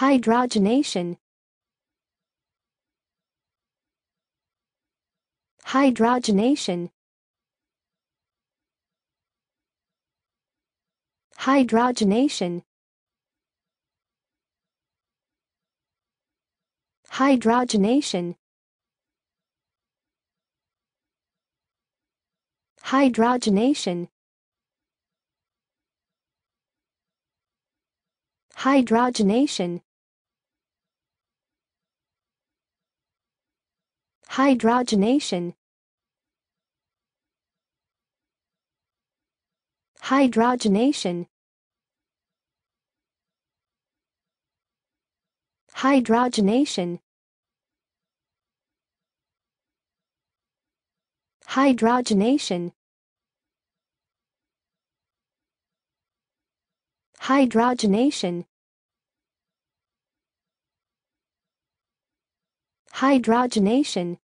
hydrogenation hydrogenation hydrogenation hydrogenation hydrogenation hydrogenation hydrogenation hydrogenation hydrogenation hydrogenation hydrogenation hydrogenation